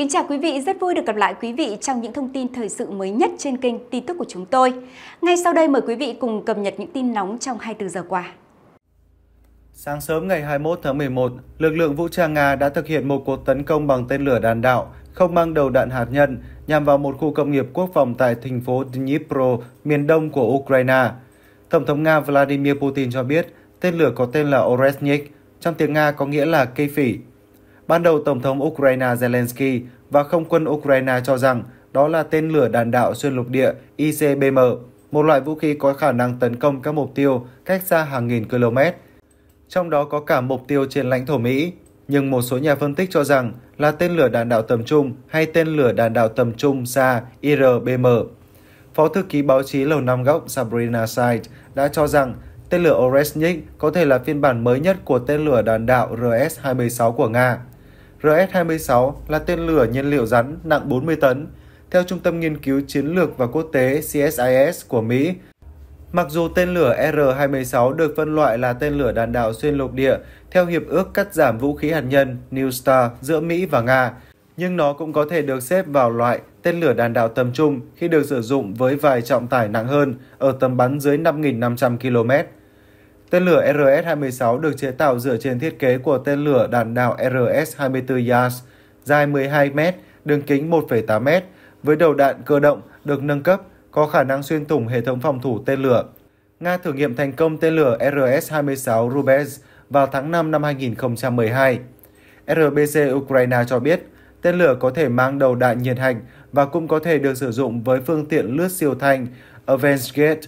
Kính chào quý vị, rất vui được gặp lại quý vị trong những thông tin thời sự mới nhất trên kênh tin tức của chúng tôi. Ngay sau đây mời quý vị cùng cập nhật những tin nóng trong 24 giờ qua. Sáng sớm ngày 21 tháng 11, lực lượng vũ trang Nga đã thực hiện một cuộc tấn công bằng tên lửa đạn đạo không mang đầu đạn hạt nhân nhằm vào một khu công nghiệp quốc phòng tại thành phố Dnipro, miền đông của Ukraine. Tổng thống Nga Vladimir Putin cho biết tên lửa có tên là Oresnik, trong tiếng Nga có nghĩa là cây phỉ, Ban đầu, Tổng thống Ukraine Zelensky và không quân Ukraine cho rằng đó là tên lửa đạn đạo xuyên lục địa ICBM, một loại vũ khí có khả năng tấn công các mục tiêu cách xa hàng nghìn km, trong đó có cả mục tiêu trên lãnh thổ Mỹ. Nhưng một số nhà phân tích cho rằng là tên lửa đạn đạo tầm trung hay tên lửa đạn đạo tầm trung xa IRBM. Phó thư ký báo chí Lầu Năm Góc Sabrina Said đã cho rằng tên lửa Oresnik có thể là phiên bản mới nhất của tên lửa đạn đạo RS-26 của Nga. RS-26 là tên lửa nhiên liệu rắn nặng 40 tấn. Theo Trung tâm Nghiên cứu Chiến lược và Quốc tế CSIS của Mỹ, mặc dù tên lửa R-26 được phân loại là tên lửa đạn đạo xuyên lục địa theo Hiệp ước Cắt giảm vũ khí hạt nhân New START giữa Mỹ và Nga, nhưng nó cũng có thể được xếp vào loại tên lửa đạn đạo tầm trung khi được sử dụng với vài trọng tải nặng hơn ở tầm bắn dưới 5.500 km. Tên lửa RS-26 được chế tạo dựa trên thiết kế của tên lửa đạn đạo RS-24 Yars, dài 12m, đường kính 1,8m, với đầu đạn cơ động được nâng cấp, có khả năng xuyên thủng hệ thống phòng thủ tên lửa. Nga thử nghiệm thành công tên lửa RS-26 Rubes vào tháng 5 năm 2012. RBC Ukraine cho biết, tên lửa có thể mang đầu đạn nhiệt hạch và cũng có thể được sử dụng với phương tiện lướt siêu thanh Avengegate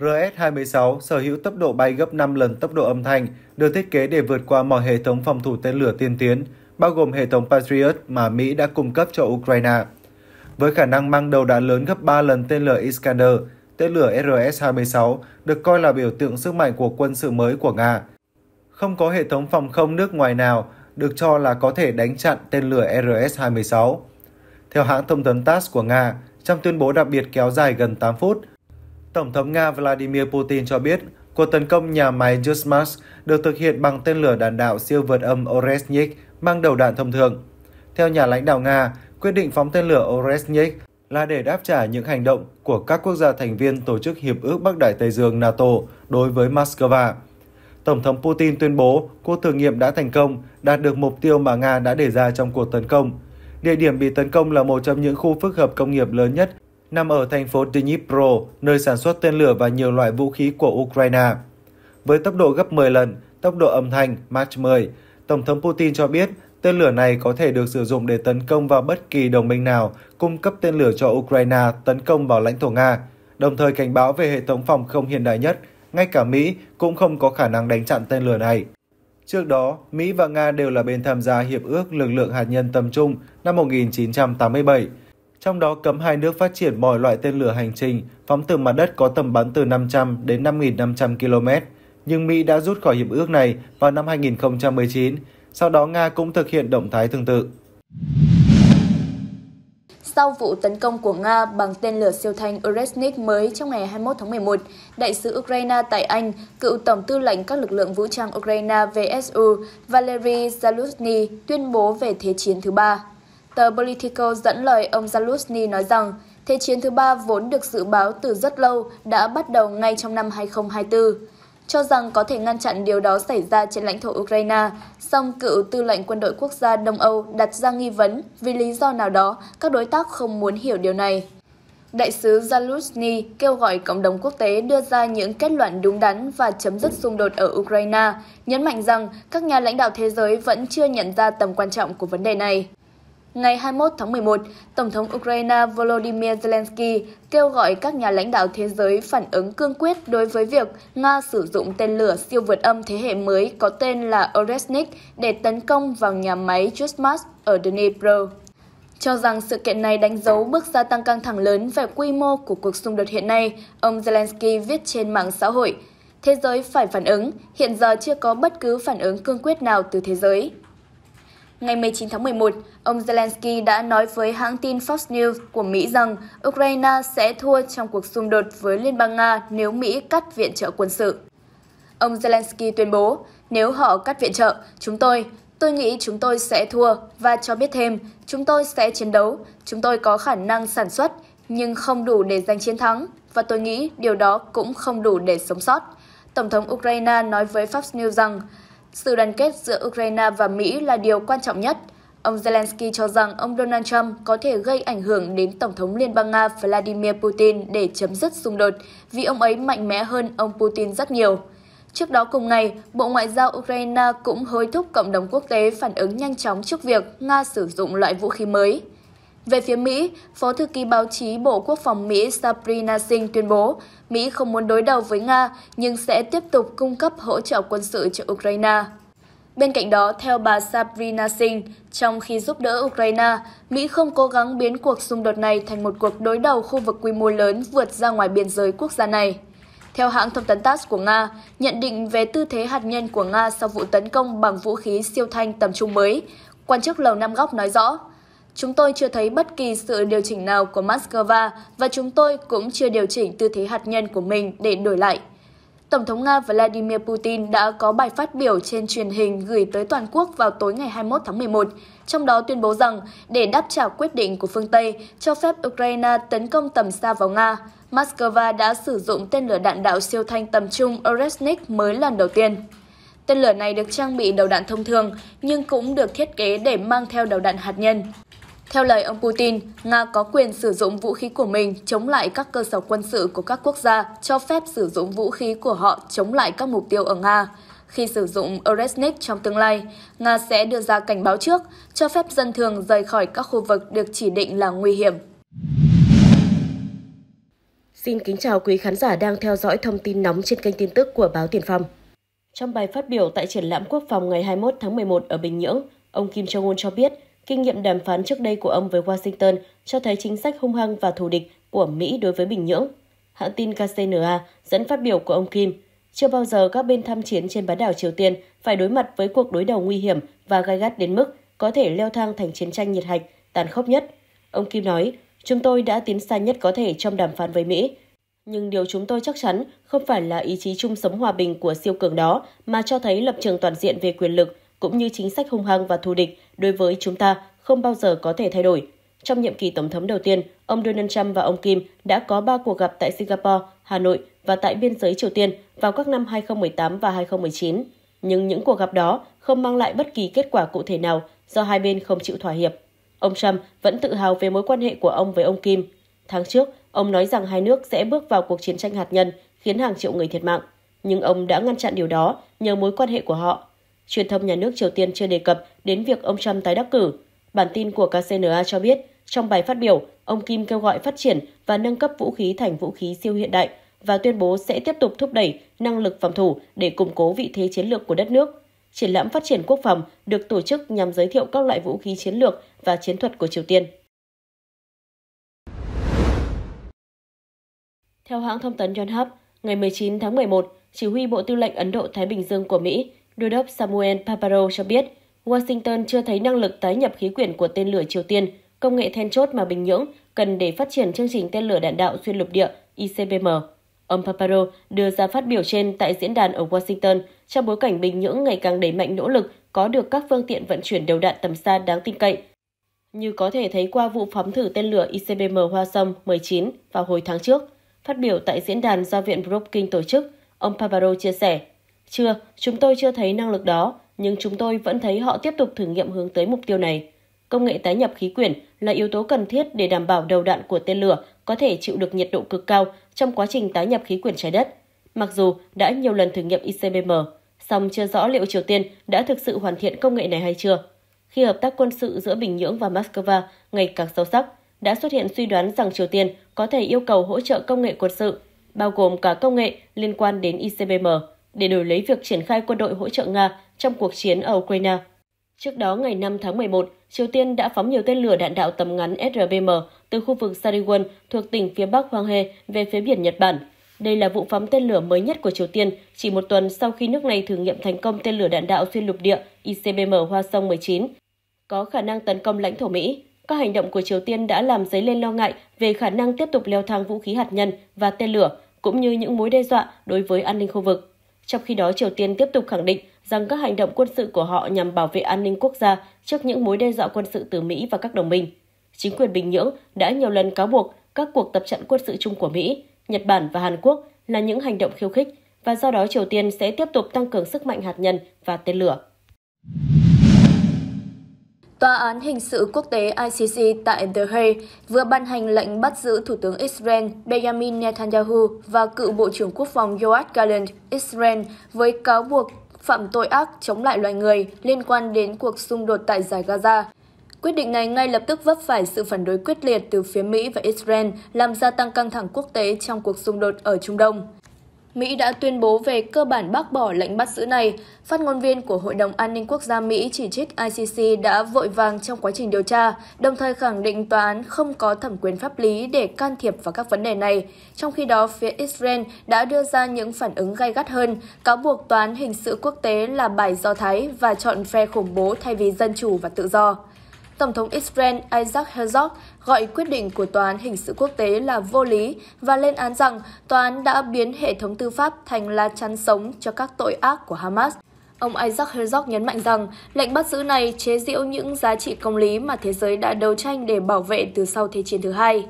RS-26 sở hữu tốc độ bay gấp 5 lần tốc độ âm thanh, được thiết kế để vượt qua mọi hệ thống phòng thủ tên lửa tiên tiến, bao gồm hệ thống Patriot mà Mỹ đã cung cấp cho Ukraine. Với khả năng mang đầu đạn lớn gấp 3 lần tên lửa Iskander, tên lửa RS-26 được coi là biểu tượng sức mạnh của quân sự mới của Nga. Không có hệ thống phòng không nước ngoài nào được cho là có thể đánh chặn tên lửa RS-26. Theo hãng thông tấn TASS của Nga, trong tuyên bố đặc biệt kéo dài gần 8 phút, Tổng thống Nga Vladimir Putin cho biết cuộc tấn công nhà máy Yuzhmash được thực hiện bằng tên lửa đạn đạo siêu vượt âm Oreshnik mang đầu đạn thông thường. Theo nhà lãnh đạo Nga, quyết định phóng tên lửa Oreshnik là để đáp trả những hành động của các quốc gia thành viên Tổ chức Hiệp ước Bắc Đại Tây Dương NATO đối với Moscow. Tổng thống Putin tuyên bố cuộc thử nghiệm đã thành công, đạt được mục tiêu mà Nga đã đề ra trong cuộc tấn công. Địa điểm bị tấn công là một trong những khu phức hợp công nghiệp lớn nhất nằm ở thành phố Dnipro, nơi sản xuất tên lửa và nhiều loại vũ khí của Ukraine. Với tốc độ gấp 10 lần, tốc độ âm thanh Mach 10, Tổng thống Putin cho biết tên lửa này có thể được sử dụng để tấn công vào bất kỳ đồng minh nào cung cấp tên lửa cho Ukraine tấn công vào lãnh thổ Nga, đồng thời cảnh báo về hệ thống phòng không hiện đại nhất, ngay cả Mỹ cũng không có khả năng đánh chặn tên lửa này. Trước đó, Mỹ và Nga đều là bên tham gia Hiệp ước Lực lượng Hạt nhân Tầm Trung năm 1987, trong đó cấm hai nước phát triển mọi loại tên lửa hành trình phóng từ mặt đất có tầm bắn từ 500 đến 5.500 km. Nhưng Mỹ đã rút khỏi hiệp ước này vào năm 2019, sau đó Nga cũng thực hiện động thái tương tự. Sau vụ tấn công của Nga bằng tên lửa siêu thanh Uresnik mới trong ngày 21 tháng 11, đại sứ Ukraine tại Anh, cựu tổng tư lệnh các lực lượng vũ trang Ukraine VSU Valery Zaluzny tuyên bố về thế chiến thứ ba. Tờ Politico dẫn lời ông Zaluzny nói rằng Thế chiến thứ ba vốn được dự báo từ rất lâu đã bắt đầu ngay trong năm 2024 cho rằng có thể ngăn chặn điều đó xảy ra trên lãnh thổ Ukraine, song cựu tư lệnh quân đội quốc gia Đông Âu đặt ra nghi vấn vì lý do nào đó các đối tác không muốn hiểu điều này. Đại sứ Zaluzny kêu gọi cộng đồng quốc tế đưa ra những kết luận đúng đắn và chấm dứt xung đột ở Ukraine, nhấn mạnh rằng các nhà lãnh đạo thế giới vẫn chưa nhận ra tầm quan trọng của vấn đề này ngày 21 tháng 11, Tổng thống Ukraine Volodymyr Zelensky kêu gọi các nhà lãnh đạo thế giới phản ứng cương quyết đối với việc Nga sử dụng tên lửa siêu vượt âm thế hệ mới có tên là Oresnik để tấn công vào nhà máy Chusmas ở Dnipro cho rằng sự kiện này đánh dấu bước gia tăng căng thẳng lớn về quy mô của cuộc xung đột hiện nay, ông Zelensky viết trên mạng xã hội. Thế giới phải phản ứng, hiện giờ chưa có bất cứ phản ứng cương quyết nào từ thế giới. Ngày 19 tháng 11, ông Zelensky đã nói với hãng tin Fox News của Mỹ rằng Ukraine sẽ thua trong cuộc xung đột với Liên bang Nga nếu Mỹ cắt viện trợ quân sự. Ông Zelensky tuyên bố, nếu họ cắt viện trợ, chúng tôi, tôi nghĩ chúng tôi sẽ thua và cho biết thêm, chúng tôi sẽ chiến đấu, chúng tôi có khả năng sản xuất, nhưng không đủ để giành chiến thắng, và tôi nghĩ điều đó cũng không đủ để sống sót. Tổng thống Ukraine nói với Fox News rằng sự đoàn kết giữa Ukraine và Mỹ là điều quan trọng nhất. Ông Zelensky cho rằng ông Donald Trump có thể gây ảnh hưởng đến Tổng thống Liên bang Nga Vladimir Putin để chấm dứt xung đột vì ông ấy mạnh mẽ hơn ông Putin rất nhiều. Trước đó cùng ngày, Bộ Ngoại giao Ukraine cũng hối thúc cộng đồng quốc tế phản ứng nhanh chóng trước việc Nga sử dụng loại vũ khí mới. Về phía Mỹ, Phó thư ký báo chí Bộ Quốc phòng Mỹ Sabrina Singh tuyên bố Mỹ không muốn đối đầu với Nga nhưng sẽ tiếp tục cung cấp hỗ trợ quân sự cho Ukraine. Bên cạnh đó, theo bà Sabrina Singh, trong khi giúp đỡ Ukraine, Mỹ không cố gắng biến cuộc xung đột này thành một cuộc đối đầu khu vực quy mô lớn vượt ra ngoài biên giới quốc gia này. Theo hãng thông tấn TASS của Nga, nhận định về tư thế hạt nhân của Nga sau vụ tấn công bằng vũ khí siêu thanh tầm trung mới, quan chức Lầu Năm Góc nói rõ, Chúng tôi chưa thấy bất kỳ sự điều chỉnh nào của Moscow và chúng tôi cũng chưa điều chỉnh tư thế hạt nhân của mình để đổi lại. Tổng thống Nga Vladimir Putin đã có bài phát biểu trên truyền hình gửi tới toàn quốc vào tối ngày 21 tháng 11, trong đó tuyên bố rằng để đáp trả quyết định của phương Tây cho phép Ukraine tấn công tầm xa vào Nga, Moscow đã sử dụng tên lửa đạn đạo siêu thanh tầm trung Oresnik mới lần đầu tiên. Tên lửa này được trang bị đầu đạn thông thường nhưng cũng được thiết kế để mang theo đầu đạn hạt nhân. Theo lời ông Putin, Nga có quyền sử dụng vũ khí của mình chống lại các cơ sở quân sự của các quốc gia cho phép sử dụng vũ khí của họ chống lại các mục tiêu ở Nga. Khi sử dụng Oresnik trong tương lai, Nga sẽ đưa ra cảnh báo trước, cho phép dân thường rời khỏi các khu vực được chỉ định là nguy hiểm. Xin kính chào quý khán giả đang theo dõi thông tin nóng trên kênh tin tức của báo Tiền Phong. Trong bài phát biểu tại triển lãm quốc phòng ngày 21 tháng 11 ở Bình Nhưỡng, ông Kim Jong-un cho biết – Kinh nghiệm đàm phán trước đây của ông với Washington cho thấy chính sách hung hăng và thù địch của Mỹ đối với Bình Nhưỡng. Hãng tin KCNA dẫn phát biểu của ông Kim, chưa bao giờ các bên tham chiến trên bán đảo Triều Tiên phải đối mặt với cuộc đối đầu nguy hiểm và gai gắt đến mức có thể leo thang thành chiến tranh nhiệt hạch tàn khốc nhất. Ông Kim nói, chúng tôi đã tiến xa nhất có thể trong đàm phán với Mỹ. Nhưng điều chúng tôi chắc chắn không phải là ý chí chung sống hòa bình của siêu cường đó mà cho thấy lập trường toàn diện về quyền lực, cũng như chính sách hung hăng và thù địch đối với chúng ta không bao giờ có thể thay đổi. Trong nhiệm kỳ tổng thống đầu tiên, ông Donald Trump và ông Kim đã có 3 cuộc gặp tại Singapore, Hà Nội và tại biên giới Triều Tiên vào các năm 2018 và 2019. Nhưng những cuộc gặp đó không mang lại bất kỳ kết quả cụ thể nào do hai bên không chịu thỏa hiệp. Ông Trump vẫn tự hào về mối quan hệ của ông với ông Kim. Tháng trước, ông nói rằng hai nước sẽ bước vào cuộc chiến tranh hạt nhân khiến hàng triệu người thiệt mạng. Nhưng ông đã ngăn chặn điều đó nhờ mối quan hệ của họ Truyền thông nhà nước Triều Tiên chưa đề cập đến việc ông Trump tái đắc cử. Bản tin của KCNA cho biết, trong bài phát biểu, ông Kim kêu gọi phát triển và nâng cấp vũ khí thành vũ khí siêu hiện đại và tuyên bố sẽ tiếp tục thúc đẩy năng lực phòng thủ để củng cố vị thế chiến lược của đất nước. Triển lãm phát triển quốc phòng được tổ chức nhằm giới thiệu các loại vũ khí chiến lược và chiến thuật của Triều Tiên. Theo hãng thông tấn Yonhap, ngày 19 tháng 11, chỉ huy Bộ Tư lệnh Ấn Độ-Thái Bình Dương của Mỹ Đô đốc Samuel Paparo cho biết, Washington chưa thấy năng lực tái nhập khí quyển của tên lửa Triều Tiên, công nghệ then chốt mà Bình Nhưỡng cần để phát triển chương trình tên lửa đạn đạo xuyên lục địa ICBM. Ông Paparo đưa ra phát biểu trên tại diễn đàn ở Washington trong bối cảnh Bình Nhưỡng ngày càng đẩy mạnh nỗ lực có được các phương tiện vận chuyển đầu đạn tầm xa đáng tin cậy, như có thể thấy qua vụ phóng thử tên lửa ICBM Hoa Sông 19 vào hồi tháng trước. Phát biểu tại diễn đàn do Viện Brookings tổ chức, ông Paparo chia sẻ, chưa, chúng tôi chưa thấy năng lực đó, nhưng chúng tôi vẫn thấy họ tiếp tục thử nghiệm hướng tới mục tiêu này. Công nghệ tái nhập khí quyển là yếu tố cần thiết để đảm bảo đầu đạn của tên lửa có thể chịu được nhiệt độ cực cao trong quá trình tái nhập khí quyển trái đất. Mặc dù đã nhiều lần thử nghiệm ICBM, song chưa rõ liệu Triều Tiên đã thực sự hoàn thiện công nghệ này hay chưa. Khi hợp tác quân sự giữa Bình Nhưỡng và Moscow ngày càng sâu sắc, đã xuất hiện suy đoán rằng Triều Tiên có thể yêu cầu hỗ trợ công nghệ quân sự, bao gồm cả công nghệ liên quan đến ICBM để đổi lấy việc triển khai quân đội hỗ trợ Nga trong cuộc chiến ở Ukraine. Trước đó, ngày 5 tháng 11, Triều Tiên đã phóng nhiều tên lửa đạn đạo tầm ngắn SRBM từ khu vực Sariwon thuộc tỉnh phía Bắc Hwanghae về phía biển Nhật Bản. Đây là vụ phóng tên lửa mới nhất của Triều Tiên, chỉ một tuần sau khi nước này thử nghiệm thành công tên lửa đạn đạo xuyên lục địa ICBM Hoa Sông 19, có khả năng tấn công lãnh thổ Mỹ. Các hành động của Triều Tiên đã làm dấy lên lo ngại về khả năng tiếp tục leo thang vũ khí hạt nhân và tên lửa, cũng như những mối đe dọa đối với an ninh khu vực. Trong khi đó, Triều Tiên tiếp tục khẳng định rằng các hành động quân sự của họ nhằm bảo vệ an ninh quốc gia trước những mối đe dọa quân sự từ Mỹ và các đồng minh. Chính quyền Bình Nhưỡng đã nhiều lần cáo buộc các cuộc tập trận quân sự chung của Mỹ, Nhật Bản và Hàn Quốc là những hành động khiêu khích và do đó Triều Tiên sẽ tiếp tục tăng cường sức mạnh hạt nhân và tên lửa. Tòa án hình sự quốc tế ICC tại The Hague vừa ban hành lệnh bắt giữ Thủ tướng Israel Benjamin Netanyahu và cựu Bộ trưởng Quốc phòng Yoav Gallant Israel với cáo buộc phạm tội ác chống lại loài người liên quan đến cuộc xung đột tại giải Gaza. Quyết định này ngay lập tức vấp phải sự phản đối quyết liệt từ phía Mỹ và Israel, làm gia tăng căng thẳng quốc tế trong cuộc xung đột ở Trung Đông. Mỹ đã tuyên bố về cơ bản bác bỏ lệnh bắt giữ này. Phát ngôn viên của Hội đồng An ninh Quốc gia Mỹ chỉ trích ICC đã vội vàng trong quá trình điều tra, đồng thời khẳng định tòa án không có thẩm quyền pháp lý để can thiệp vào các vấn đề này. Trong khi đó, phía Israel đã đưa ra những phản ứng gay gắt hơn, cáo buộc tòa án hình sự quốc tế là bài Do Thái và chọn phe khủng bố thay vì dân chủ và tự do. Tổng thống Israel Isaac Herzog gọi quyết định của Tòa án Hình sự Quốc tế là vô lý và lên án rằng tòa án đã biến hệ thống tư pháp thành lá chắn sống cho các tội ác của Hamas. Ông Isaac Herzog nhấn mạnh rằng lệnh bắt giữ này chế giễu những giá trị công lý mà thế giới đã đấu tranh để bảo vệ từ sau Thế chiến thứ hai.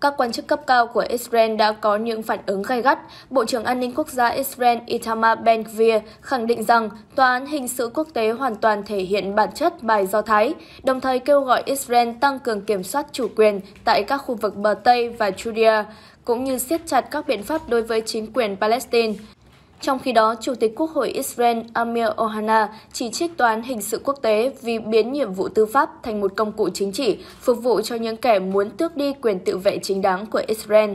Các quan chức cấp cao của Israel đã có những phản ứng gay gắt. Bộ trưởng An ninh Quốc gia Israel Itamar Ben-Gvir khẳng định rằng Tòa án hình sự quốc tế hoàn toàn thể hiện bản chất bài Do Thái, đồng thời kêu gọi Israel tăng cường kiểm soát chủ quyền tại các khu vực bờ Tây và Judea, cũng như siết chặt các biện pháp đối với chính quyền Palestine. Trong khi đó, Chủ tịch Quốc hội Israel Amir Ohana chỉ trích toán hình sự quốc tế vì biến nhiệm vụ tư pháp thành một công cụ chính trị, phục vụ cho những kẻ muốn tước đi quyền tự vệ chính đáng của Israel.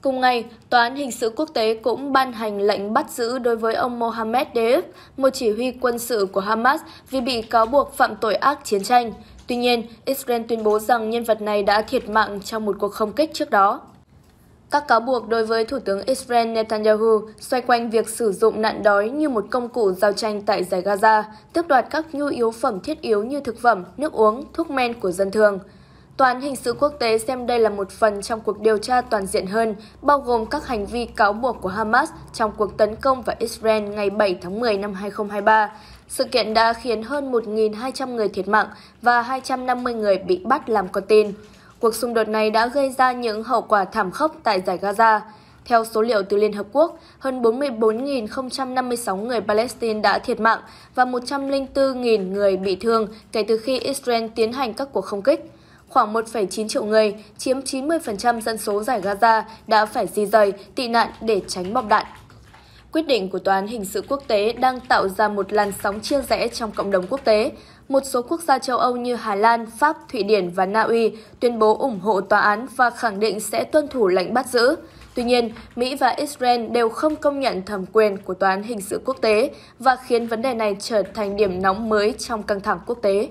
Cùng ngày, Tòa án Hình sự Quốc tế cũng ban hành lệnh bắt giữ đối với ông Mohammed Deif, một chỉ huy quân sự của Hamas vì bị cáo buộc phạm tội ác chiến tranh. Tuy nhiên, Israel tuyên bố rằng nhân vật này đã thiệt mạng trong một cuộc không kích trước đó. Các cáo buộc đối với Thủ tướng Israel Netanyahu xoay quanh việc sử dụng nạn đói như một công cụ giao tranh tại giải Gaza, tước đoạt các nhu yếu phẩm thiết yếu như thực phẩm, nước uống, thuốc men của dân thường. Tòa án hình sự quốc tế xem đây là một phần trong cuộc điều tra toàn diện hơn, bao gồm các hành vi cáo buộc của Hamas trong cuộc tấn công vào Israel ngày 7 tháng 10 năm 2023. Sự kiện đã khiến hơn 1.200 người thiệt mạng và 250 người bị bắt làm con tin cuộc xung đột này đã gây ra những hậu quả thảm khốc tại giải Gaza. Theo số liệu từ Liên Hợp Quốc, hơn 44.056 người Palestine đã thiệt mạng và 104.000 người bị thương kể từ khi Israel tiến hành các cuộc không kích. Khoảng 1,9 triệu người, chiếm 90% dân số giải Gaza, đã phải di rời, tị nạn để tránh bom đạn. Quyết định của Tòa án Hình sự Quốc tế đang tạo ra một làn sóng chia rẽ trong cộng đồng quốc tế một số quốc gia châu Âu như Hà Lan, Pháp, Thụy Điển và Na Uy tuyên bố ủng hộ tòa án và khẳng định sẽ tuân thủ lệnh bắt giữ. Tuy nhiên, Mỹ và Israel đều không công nhận thẩm quyền của tòa án hình sự quốc tế và khiến vấn đề này trở thành điểm nóng mới trong căng thẳng quốc tế.